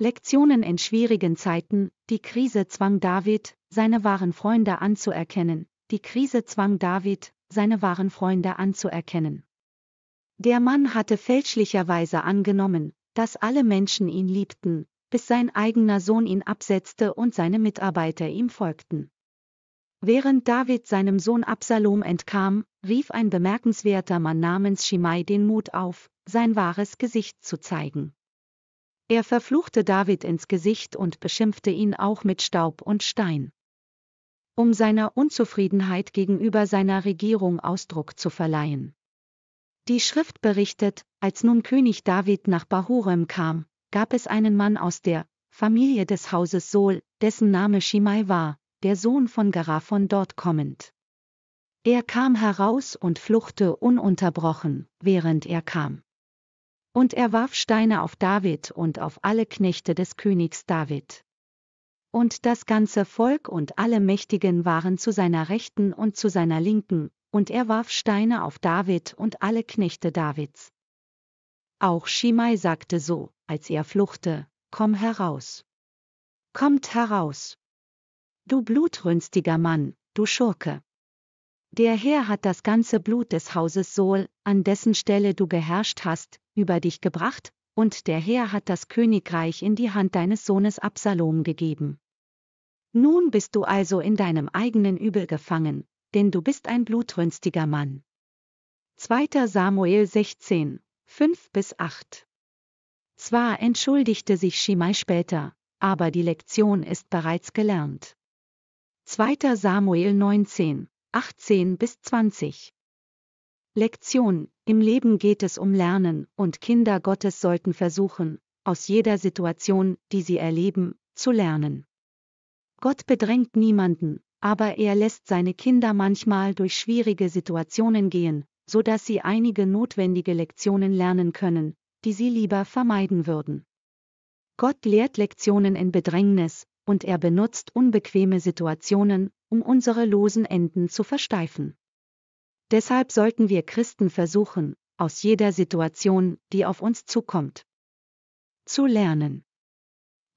Lektionen in schwierigen Zeiten, die Krise zwang David, seine wahren Freunde anzuerkennen, die Krise zwang David, seine wahren Freunde anzuerkennen. Der Mann hatte fälschlicherweise angenommen, dass alle Menschen ihn liebten, bis sein eigener Sohn ihn absetzte und seine Mitarbeiter ihm folgten. Während David seinem Sohn Absalom entkam, rief ein bemerkenswerter Mann namens Shimei den Mut auf, sein wahres Gesicht zu zeigen. Er verfluchte David ins Gesicht und beschimpfte ihn auch mit Staub und Stein. Um seiner Unzufriedenheit gegenüber seiner Regierung Ausdruck zu verleihen. Die Schrift berichtet, als nun König David nach Bahurem kam, gab es einen Mann aus der Familie des Hauses Sol, dessen Name Shimei war, der Sohn von Gera von dort kommend. Er kam heraus und fluchte ununterbrochen, während er kam. Und er warf Steine auf David und auf alle Knechte des Königs David. Und das ganze Volk und alle Mächtigen waren zu seiner Rechten und zu seiner Linken, und er warf Steine auf David und alle Knechte Davids. Auch Schimei sagte so, als er fluchte, Komm heraus. Kommt heraus. Du blutrünstiger Mann, du Schurke. Der Herr hat das ganze Blut des Hauses Sol, an dessen Stelle du geherrscht hast, über dich gebracht, und der Herr hat das Königreich in die Hand deines Sohnes Absalom gegeben. Nun bist du also in deinem eigenen Übel gefangen, denn du bist ein blutrünstiger Mann. 2. Samuel 16, 5 bis 8 Zwar entschuldigte sich Shimei später, aber die Lektion ist bereits gelernt. 2. Samuel 19, 18 bis 20 Lektion im Leben geht es um Lernen, und Kinder Gottes sollten versuchen, aus jeder Situation, die sie erleben, zu lernen. Gott bedrängt niemanden, aber er lässt seine Kinder manchmal durch schwierige Situationen gehen, sodass sie einige notwendige Lektionen lernen können, die sie lieber vermeiden würden. Gott lehrt Lektionen in Bedrängnis, und er benutzt unbequeme Situationen, um unsere losen Enden zu versteifen. Deshalb sollten wir Christen versuchen, aus jeder Situation, die auf uns zukommt, zu lernen.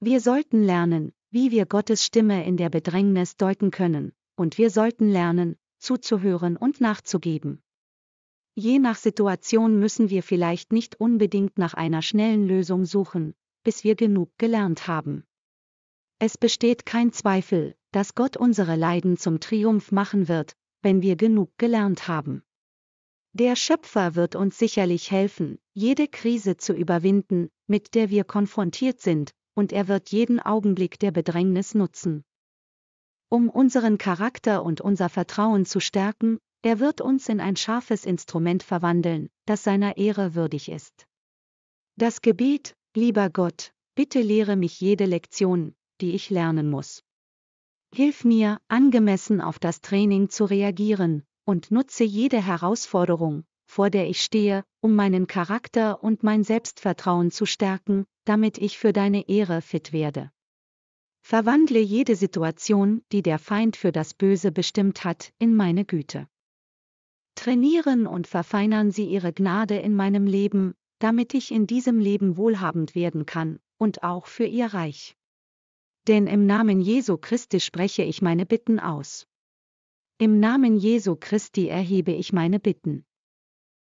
Wir sollten lernen, wie wir Gottes Stimme in der Bedrängnis deuten können, und wir sollten lernen, zuzuhören und nachzugeben. Je nach Situation müssen wir vielleicht nicht unbedingt nach einer schnellen Lösung suchen, bis wir genug gelernt haben. Es besteht kein Zweifel, dass Gott unsere Leiden zum Triumph machen wird, wenn wir genug gelernt haben. Der Schöpfer wird uns sicherlich helfen, jede Krise zu überwinden, mit der wir konfrontiert sind, und er wird jeden Augenblick der Bedrängnis nutzen. Um unseren Charakter und unser Vertrauen zu stärken, er wird uns in ein scharfes Instrument verwandeln, das seiner Ehre würdig ist. Das Gebet, lieber Gott, bitte lehre mich jede Lektion, die ich lernen muss. Hilf mir, angemessen auf das Training zu reagieren, und nutze jede Herausforderung, vor der ich stehe, um meinen Charakter und mein Selbstvertrauen zu stärken, damit ich für deine Ehre fit werde. Verwandle jede Situation, die der Feind für das Böse bestimmt hat, in meine Güte. Trainieren und verfeinern Sie Ihre Gnade in meinem Leben, damit ich in diesem Leben wohlhabend werden kann, und auch für Ihr Reich denn im Namen Jesu Christi spreche ich meine Bitten aus. Im Namen Jesu Christi erhebe ich meine Bitten.